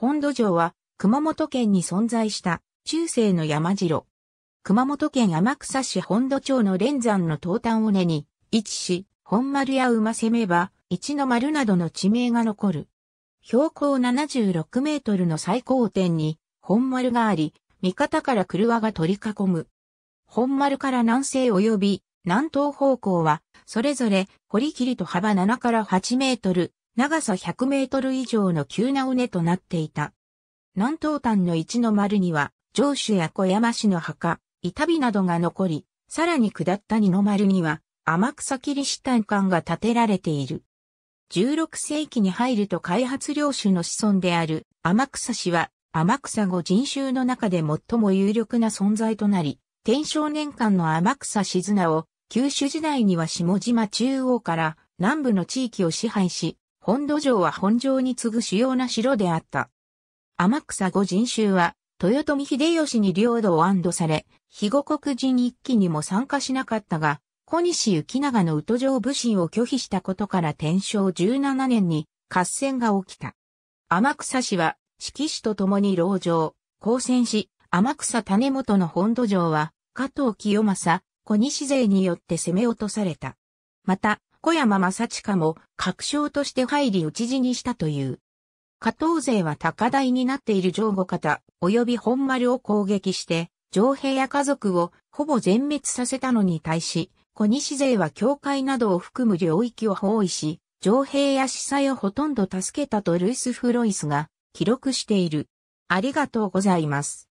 本土城は熊本県に存在した中世の山城。熊本県天草市本土町の連山の東端を根に位置し、本丸や馬攻め場、一の丸などの地名が残る。標高76メートルの最高点に本丸があり、味方から車が取り囲む。本丸から南西及び南東方向は、それぞれ堀切と幅7から8メートル、長さ100メートル以上の急な尾根となっていた。南東端の一の丸には、城主や小山市の墓、板火などが残り、さらに下った二の丸には、天草キリシタン館が建てられている。16世紀に入ると開発領主の子孫である天草氏は天草後人衆の中で最も有力な存在となり、天正年間の天草静名を九州時代には下島中央から南部の地域を支配し、本土城は本城に次ぐ主要な城であった。天草五人衆は、豊臣秀吉に領土を安堵され、肥後国人一揆にも参加しなかったが、小西行長の宇都城武神を拒否したことから天正17年に合戦が起きた。天草氏は、四季氏と共に牢城、交戦し、天草種元の本土城は、加藤清正、小西勢によって攻め落とされた。また、小山正親も、確証として入り討ち死にしたという。加藤勢は高台になっている上後方、及び本丸を攻撃して、上兵や家族をほぼ全滅させたのに対し、小西勢は教会などを含む領域を包囲し、上兵や司祭をほとんど助けたとルイス・フロイスが記録している。ありがとうございます。